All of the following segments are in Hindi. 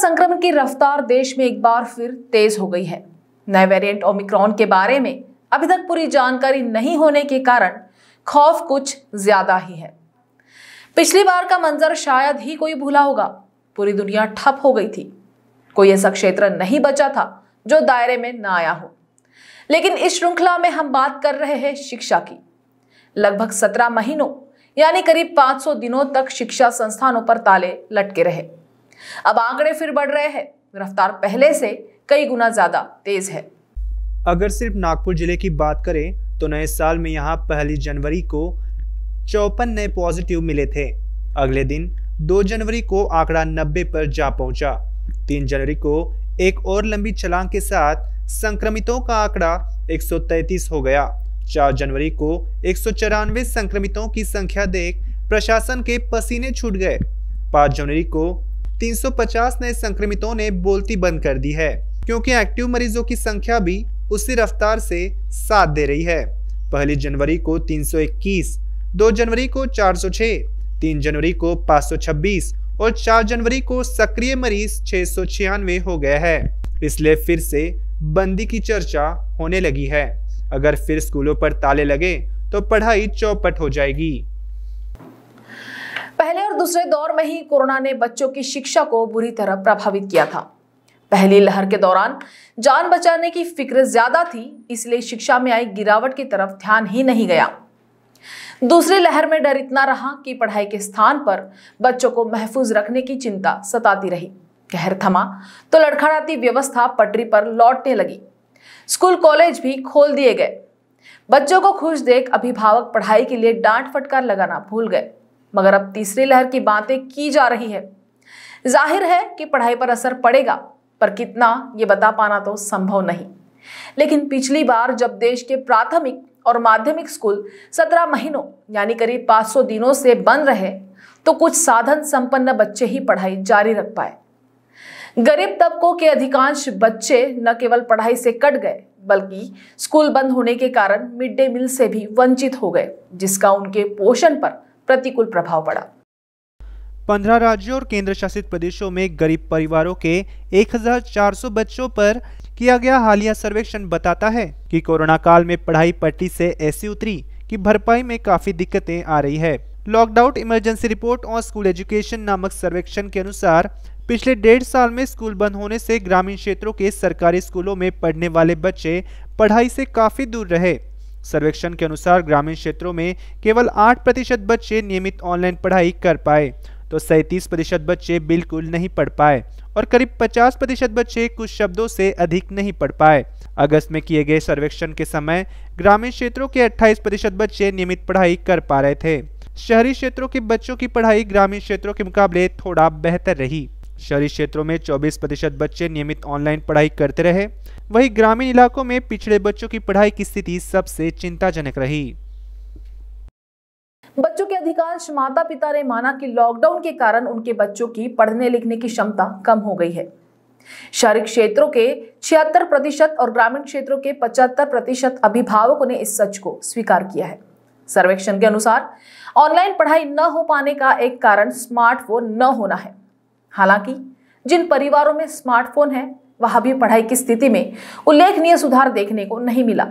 संक्रमण की रफ्तार देश में एक बार फिर तेज हो गई है नए वेरिएंट ओमिक्रॉन के बारे में अभी तक पूरी जानकारी नहीं होने के कारण खौफ कुछ ज्यादा ही है पिछली बार का मंजर शायद ही कोई भूला होगा पूरी दुनिया ठप हो गई थी कोई ऐसा क्षेत्र नहीं बचा था जो दायरे में ना आया हो लेकिन इस श्रृंखला में हम बात कर रहे हैं शिक्षा की लगभग सत्रह महीनों यानी करीब 500 दिनों तक शिक्षा संस्थानों पर ताले लटके रहे अब आंकड़े फिर बढ़ रहे हैं रफ्तार पहले से कई गुना ज्यादा तेज है अगर सिर्फ नागपुर जिले की बात करें तो नए साल में यहाँ पहली जनवरी को चौपन नए पॉजिटिव मिले थे अगले दिन दो जनवरी को आंकड़ा नब्बे पर जा पहुंचा तीन जनवरी को एक और लंबी छलांग के साथ संक्रमितों का आंकड़ा 133 हो गया चार जनवरी को एक संक्रमितों की संख्या देख प्रशासन के पसीने छूट गए पाँच जनवरी को 350 नए संक्रमितों ने बोलती बंद कर दी है क्योंकि एक्टिव मरीजों की संख्या भी उसी रफ्तार से साथ दे रही है पहली जनवरी को 321, दो जनवरी को 406, तीन जनवरी को 526 और चार जनवरी को सक्रिय मरीज छः हो गया है इसलिए फिर से बंदी की चर्चा होने लगी है अगर फिर स्कूलों पर ताले लगे तो पढ़ाई चौपट हो जाएगी पहले और दूसरे दौर में ही कोरोना ने बच्चों की शिक्षा को बुरी तरह प्रभावित किया था पहली लहर के दौरान जान बचाने की फिक्र ज्यादा थी इसलिए शिक्षा में आई गिरावट की तरफ ध्यान ही नहीं गया दूसरी लहर में डर इतना रहा कि पढ़ाई के स्थान पर बच्चों को महफूज रखने की चिंता सताती रही कहर थमा तो लड़खड़ाती व्यवस्था पटरी पर लौटने लगी स्कूल कॉलेज भी खोल दिए गए बच्चों को खुश देख अभिभावक पढ़ाई के लिए डांट फटकार लगाना भूल गए मगर अब तीसरी लहर की बातें की जा रही है जाहिर है कि पढ़ाई पर असर पड़ेगा पर कितना ये बता पाना तो संभव नहीं लेकिन पिछली बार जब देश के प्राथमिक और माध्यमिक स्कूल 17 महीनों यानी करीब 500 दिनों से बंद रहे तो कुछ साधन संपन्न बच्चे ही पढ़ाई जारी रख पाए गरीब तबकों के अधिकांश बच्चे न केवल पढ़ाई से कट गए बल्कि स्कूल बंद होने के कारण मिड डे मील से भी वंचित हो गए जिसका उनके पोषण पर प्रतिकूल प्रभाव पड़ा पंद्रह राज्यों और केंद्र शासित प्रदेशों में गरीब परिवारों के 1,400 बच्चों पर किया गया हालिया सर्वेक्षण बताता है कि कोरोना काल में पढ़ाई पट्टी से ऐसी उतरी कि भरपाई में काफी दिक्कतें आ रही है लॉकडाउन इमरजेंसी रिपोर्ट और स्कूल एजुकेशन नामक सर्वेक्षण के अनुसार पिछले डेढ़ साल में स्कूल बंद होने से ग्रामीण क्षेत्रों के सरकारी स्कूलों में पढ़ने वाले बच्चे पढ़ाई से काफी दूर रहे सर्वेक्षण के अनुसार ग्रामीण क्षेत्रों में केवल आठ प्रतिशत बच्चे नियमित ऑनलाइन पढ़ाई कर पाए तो सैंतीस प्रतिशत बच्चे बिल्कुल नहीं पढ़ पाए और करीब 50 प्रतिशत बच्चे कुछ शब्दों से अधिक नहीं पढ़ पाए अगस्त में किए गए सर्वेक्षण के समय ग्रामीण क्षेत्रों के 28 प्रतिशत बच्चे नियमित पढ़ाई कर पा रहे थे शहरी क्षेत्रों के बच्चों की पढ़ाई ग्रामीण क्षेत्रों के मुकाबले थोड़ा बेहतर रही शहरी क्षेत्रों में 24 प्रतिशत बच्चे नियमित ऑनलाइन पढ़ाई करते रहे वहीं ग्रामीण इलाकों में पिछड़े बच्चों की पढ़ाई की स्थिति सबसे चिंताजनक रही बच्चों के अधिकांश माता पिता ने माना कि लॉकडाउन के कारण उनके बच्चों की पढ़ने लिखने की क्षमता कम हो गई है शहरी क्षेत्रों के छिहत्तर प्रतिशत और ग्रामीण क्षेत्रों के पचहत्तर प्रतिशत अभिभावकों ने इस सच को स्वीकार किया है सर्वेक्षण के अनुसार ऑनलाइन पढ़ाई न हो पाने का एक कारण स्मार्टफोन न होना है हालांकि जिन परिवारों में स्मार्टफोन है वहां भी पढ़ाई की स्थिति में उल्लेखनीय सुधार देखने को नहीं मिला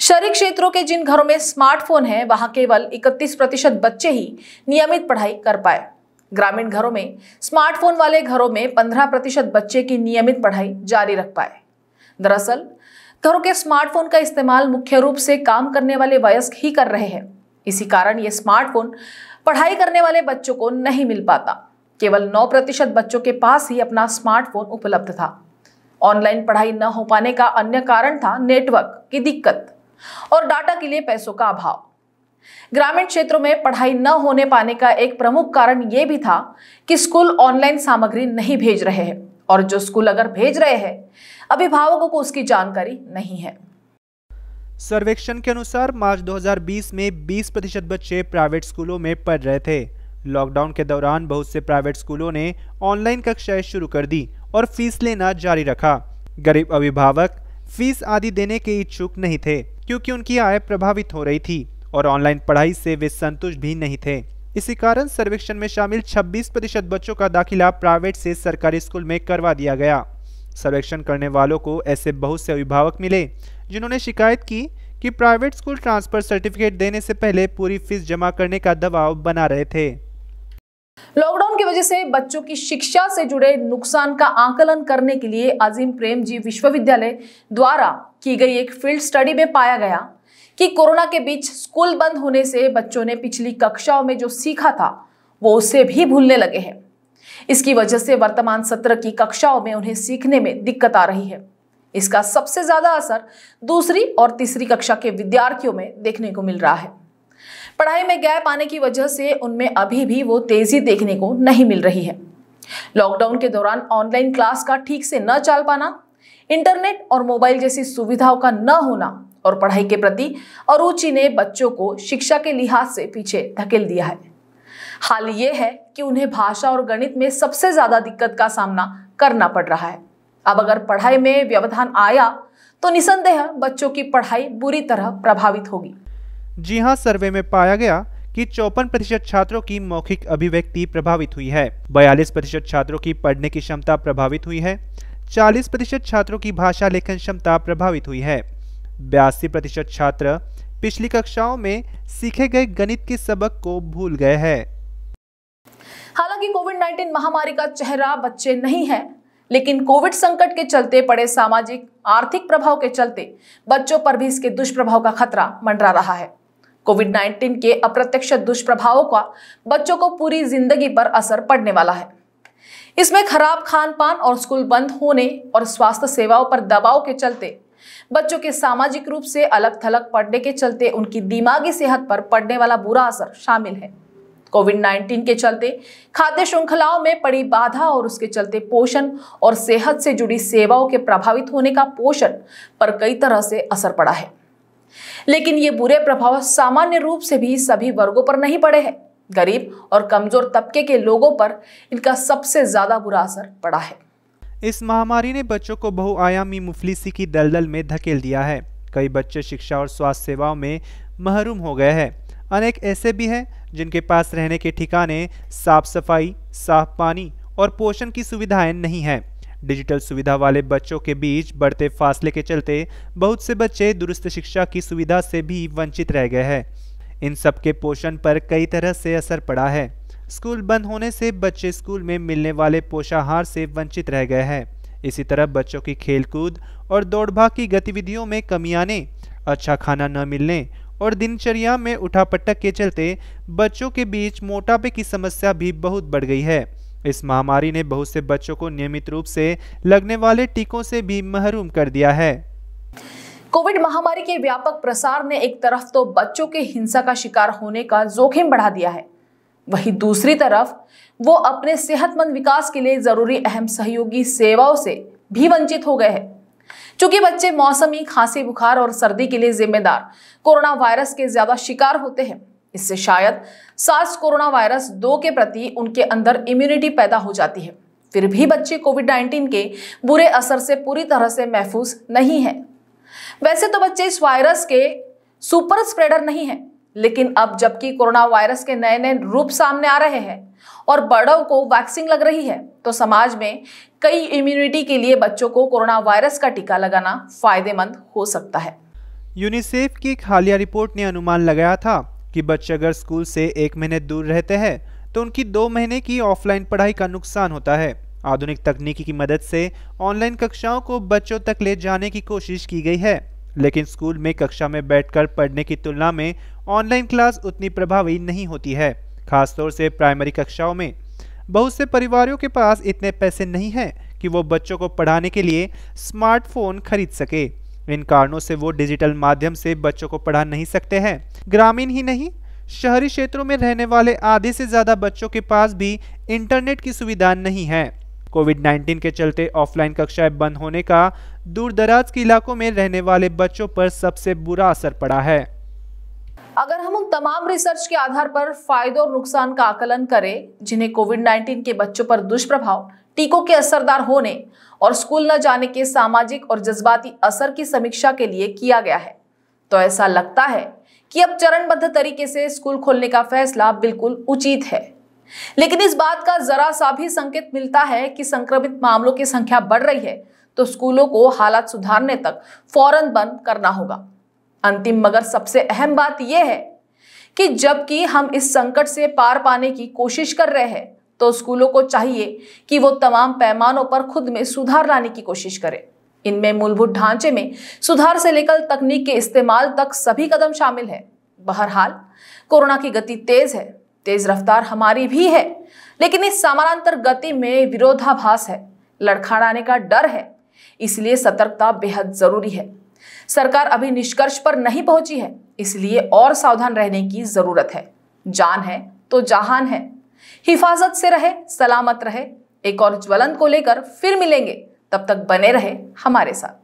शहरी क्षेत्रों के जिन घरों में स्मार्टफोन है वहां केवल 31 प्रतिशत बच्चे ही नियमित पढ़ाई कर पाए ग्रामीण घरों में स्मार्टफोन वाले घरों में 15 प्रतिशत बच्चे की नियमित पढ़ाई जारी रख पाए दरअसल घरों के स्मार्टफोन का इस्तेमाल मुख्य रूप से काम करने वाले वयस्क ही कर रहे हैं इसी कारण ये स्मार्टफोन पढ़ाई करने वाले बच्चों को नहीं मिल पाता केवल नौ प्रतिशत बच्चों के पास ही अपना स्मार्टफोन उपलब्ध था ऑनलाइन पढ़ाई न हो पाने का अन्य कारण था नेटवर्क की दिक्कत और डाटा के लिए पैसों का अभाव ग्रामीण क्षेत्रों में पढ़ाई न होने पाने का एक प्रमुख कारण यह भी था कि स्कूल ऑनलाइन सामग्री नहीं भेज रहे हैं और जो स्कूल अगर भेज रहे हैं अभिभावकों को उसकी जानकारी नहीं है सर्वेक्षण के अनुसार मार्च 2020 में 20 प्रतिशत बच्चे प्राइवेट स्कूलों में पढ़ रहे थे लॉकडाउन के दौरान बहुत से प्राइवेट स्कूलों ने ऑनलाइन कक्षाएं शुरू कर दी और फीस लेना जारी रखा गरीब अभिभावक फीस आदि देने के इच्छुक नहीं थे क्योंकि उनकी आय प्रभावित हो रही थी और ऑनलाइन पढ़ाई से वे संतुष्ट भी नहीं थे इसी कारण सर्वेक्षण में शामिल 26 प्रतिशत बच्चों का दाखिला प्राइवेट से सरकारी स्कूल में करवा दिया गया सर्वेक्षण करने वालों को ऐसे बहुत से अभिभावक मिले जिन्होंने शिकायत की कि प्राइवेट स्कूल ट्रांसफर सर्टिफिकेट देने से पहले पूरी फीस जमा करने का दबाव बना रहे थे लॉकडाउन की वजह से बच्चों की शिक्षा से जुड़े नुकसान का आकलन करने के लिए अजीम प्रेम जी विश्वविद्यालय द्वारा की गई एक फील्ड स्टडी में पाया गया कि कोरोना के बीच स्कूल बंद होने से बच्चों ने पिछली कक्षाओं में जो सीखा था वो उसे भी भूलने लगे हैं इसकी वजह से वर्तमान सत्र की कक्षाओं में उन्हें सीखने में दिक्कत आ रही है इसका सबसे ज्यादा असर दूसरी और तीसरी कक्षा के विद्यार्थियों में देखने को मिल रहा है पढ़ाई में गैप आने की वजह से उनमें अभी भी वो तेजी देखने को नहीं मिल रही है लॉकडाउन के दौरान ऑनलाइन क्लास का ठीक से न चल पाना इंटरनेट और मोबाइल जैसी सुविधाओं का न होना और पढ़ाई के प्रति अरुचि ने बच्चों को शिक्षा के लिहाज से पीछे धकेल दिया है हाल ये है कि उन्हें भाषा और गणित में सबसे ज़्यादा दिक्कत का सामना करना पड़ रहा है अब अगर पढ़ाई में व्यवधान आया तो निसंदेह बच्चों की पढ़ाई बुरी तरह प्रभावित होगी जी हाँ सर्वे में पाया गया कि चौपन प्रतिशत छात्रों की मौखिक अभिव्यक्ति प्रभावित हुई है बयालीस प्रतिशत छात्रों की पढ़ने की क्षमता प्रभावित हुई है चालीस प्रतिशत छात्रों की भाषा लेखन क्षमता प्रभावित हुई है बयासी प्रतिशत छात्र पिछली कक्षाओं में सीखे गए गणित के सबक को भूल गए हैं हालांकि कोविड 19 महामारी का चेहरा बच्चे नहीं है लेकिन कोविड संकट के चलते पड़े सामाजिक आर्थिक प्रभाव के चलते बच्चों पर भी इसके दुष्प्रभाव का खतरा मंडरा रहा है कोविड 19 के अप्रत्यक्ष दुष्प्रभावों का बच्चों को पूरी जिंदगी पर असर पड़ने वाला है इसमें खराब खान पान और स्कूल बंद होने और स्वास्थ्य सेवाओं पर दबाव के चलते बच्चों के सामाजिक रूप से अलग थलग पड़ने के चलते उनकी दिमागी सेहत पर पड़ने वाला बुरा असर शामिल है कोविड 19 के चलते खाद्य श्रृंखलाओं में पड़ी बाधा और उसके चलते पोषण और सेहत से जुड़ी सेवाओं के प्रभावित होने का पोषण पर कई तरह से असर पड़ा है लेकिन ये बुरे प्रभाव सामान्य रूप से भी सभी वर्गों पर नहीं पड़े हैं गरीब और कमजोर तबके के लोगों पर इनका सबसे ज्यादा बुरा असर पड़ा है इस महामारी ने बच्चों को बहुआयामी मुफलिसी की दलदल में धकेल दिया है कई बच्चे शिक्षा और स्वास्थ्य सेवाओं में महरूम हो गए हैं अनेक ऐसे भी हैं जिनके पास रहने के ठिकाने साफ सफाई साफ पानी और पोषण की सुविधाएं नहीं हैं डिजिटल सुविधा वाले बच्चों के बीच बढ़ते फासले के चलते बहुत से बच्चे दुरुस्त शिक्षा की सुविधा से भी वंचित रह गए हैं इन सबके पोषण पर कई तरह से असर पड़ा है स्कूल बंद होने से बच्चे स्कूल में मिलने वाले पोषाहार से वंचित रह गए हैं इसी तरह बच्चों की खेलकूद और दौड़भाग की गतिविधियों में कमी आने अच्छा खाना न मिलने और दिनचर्या में उठापटक के चलते बच्चों के बीच मोटापे की समस्या भी बहुत बढ़ गई है इस महामारी ने बहुत से बच्चों को नियमित रूप से लगने वाले टीकों से भी महरूम कर दिया है कोविड महामारी के व्यापक प्रसार ने एक तरफ तो बच्चों के हिंसा का शिकार होने का जोखिम बढ़ा दिया है वहीं दूसरी तरफ वो अपने सेहतमंद विकास के लिए जरूरी अहम सहयोगी सेवाओं से भी वंचित हो गए हैं चूंकि बच्चे मौसमी खांसी बुखार और सर्दी के लिए जिम्मेदार कोरोना वायरस के ज्यादा शिकार होते हैं इससे शायद सार्स कोरोना वायरस दो के प्रति उनके अंदर इम्यूनिटी पैदा हो जाती है फिर भी बच्चे कोविड 19 के बुरे असर से पूरी तरह से महफूज नहीं हैं वैसे तो बच्चे इस वायरस के सुपर स्प्रेडर नहीं हैं लेकिन अब जबकि कोरोना वायरस के नए नए रूप सामने आ रहे हैं और बड़ों को वैक्सीन लग रही है तो समाज में कई इम्यूनिटी के लिए बच्चों को कोरोना वायरस का टीका लगाना फायदेमंद हो सकता है यूनिसेफ की एक हालिया रिपोर्ट ने अनुमान लगाया था कि बच्चे अगर स्कूल से एक महीने दूर रहते हैं तो उनकी दो महीने की ऑफलाइन पढ़ाई का नुकसान होता है आधुनिक तकनीकी की मदद से ऑनलाइन कक्षाओं को बच्चों तक ले जाने की कोशिश की गई है लेकिन स्कूल में कक्षा में बैठकर पढ़ने की तुलना में ऑनलाइन क्लास उतनी प्रभावी नहीं होती है खासतौर से प्राइमरी कक्षाओं में बहुत से परिवारों के पास इतने पैसे नहीं हैं कि वो बच्चों को पढ़ाने के लिए स्मार्टफोन खरीद सके इन कारणों से वो डिजिटल माध्यम से बच्चों को पढ़ा नहीं सकते हैं ग्रामीण ही नहीं शहरी क्षेत्रों में रहने वाले आधे से ज़्यादा बच्चों के पास भी इंटरनेट की सुविधा नहीं है कोविड 19 के चलते ऑफलाइन कक्षाएं बंद होने का दूरदराज के इलाकों में रहने वाले बच्चों पर सबसे बुरा असर पड़ा है अगर हम उन तमाम रिसर्च के आधार पर फायदे और नुकसान का आकलन करें जिन्हें कोविड 19 के बच्चों पर दुष्प्रभाव टीकों के असरदार होने और स्कूल न जाने के सामाजिक और जज्बाती असर की समीक्षा के लिए किया गया है तो ऐसा लगता है कि अब चरणबद्ध तरीके से स्कूल खोलने का फैसला बिल्कुल उचित है लेकिन इस बात का जरा सा भी संकेत मिलता है कि संक्रमित मामलों की संख्या बढ़ रही है तो स्कूलों को हालात सुधारने तक फौरन बंद करना होगा अंतिम मगर सबसे अहम बात यह है कि जबकि हम इस संकट से पार पाने की कोशिश कर रहे हैं तो स्कूलों को चाहिए कि वो तमाम पैमानों पर खुद में सुधार लाने की कोशिश करें इनमें मूलभूत ढांचे में सुधार से लेकर तकनीक के इस्तेमाल तक सभी कदम शामिल हैं बहरहाल कोरोना की गति तेज है तेज रफ्तार हमारी भी है लेकिन इस समानांतर गति में विरोधाभास है लड़खड़ाने का डर है इसलिए सतर्कता बेहद जरूरी है सरकार अभी निष्कर्ष पर नहीं पहुंची है इसलिए और सावधान रहने की जरूरत है जान है तो जहान है हिफाजत से रहे सलामत रहे एक और ज्वलन को लेकर फिर मिलेंगे तब तक बने रहे हमारे साथ